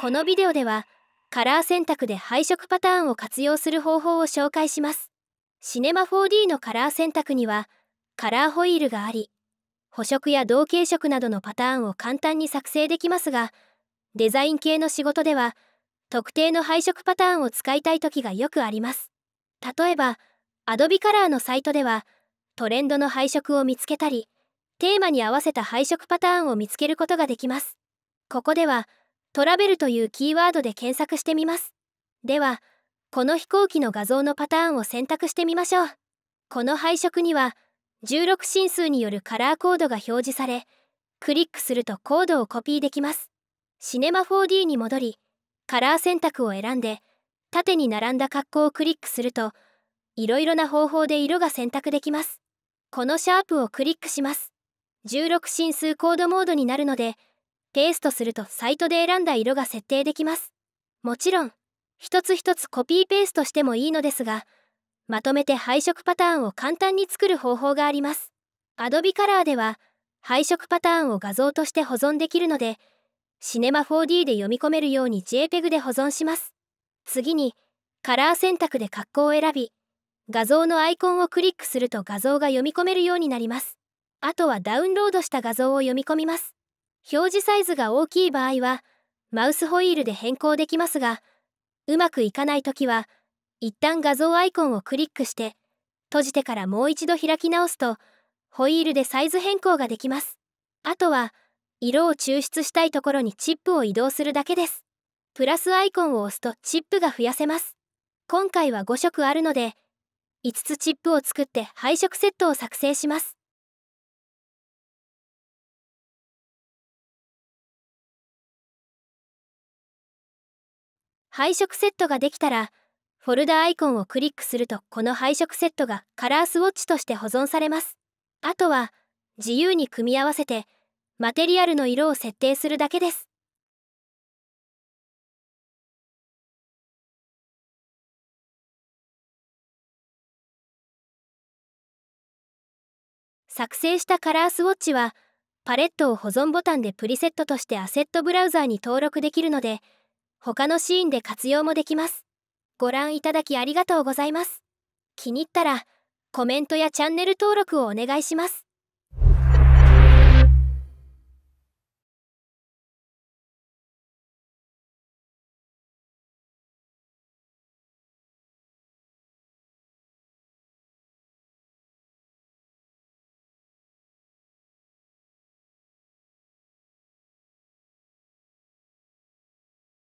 このビデオではカラー選択で配色パターンを活用する方法を紹介しますシネマ 4D のカラー選択にはカラーホイールがあり補色や同系色などのパターンを簡単に作成できますがデザイン系の仕事では特定の配色パターンを使いたい時がよくあります例えば Adobe Color のサイトではトレンドの配色を見つけたりテーマに合わせた配色パターンを見つけることができますここではトラベルというキーワードで検索してみます。では、この飛行機の画像のパターンを選択してみましょう。この配色には、16進数によるカラーコードが表示され、クリックするとコードをコピーできます。シネマ 4D に戻り、カラー選択を選んで、縦に並んだ格好をクリックすると、いろいろな方法で色が選択できます。このシャープをクリックします。16進数コードモードになるので、ペーストするとサイトで選んだ色が設定できます。もちろん、一つ一つコピーペーストしてもいいのですが、まとめて配色パターンを簡単に作る方法があります。Adobe Color では、配色パターンを画像として保存できるので、Cinema4D で読み込めるように JPEG で保存します。次に、カラー選択で格好を選び、画像のアイコンをクリックすると画像が読み込めるようになります。あとはダウンロードした画像を読み込みます。表示サイズが大きい場合はマウスホイールで変更できますがうまくいかない時は一旦画像アイコンをクリックして閉じてからもう一度開き直すとホイールでサイズ変更ができますあとは色を抽出したいところにチップを移動するだけですプラスアイコンを押すとチップが増やせます今回は5色あるので5つチップを作って配色セットを作成します配色セットができたらフォルダアイコンをクリックするとこの配色セットがカラースウォッチとして保存されますあとは自由に組み合わせてマテリアルの色を設定するだけです作成したカラースウォッチはパレットを保存ボタンでプリセットとしてアセットブラウザーに登録できるので他のシーンで活用もできます。ご覧いただきありがとうございます。気に入ったら、コメントやチャンネル登録をお願いします。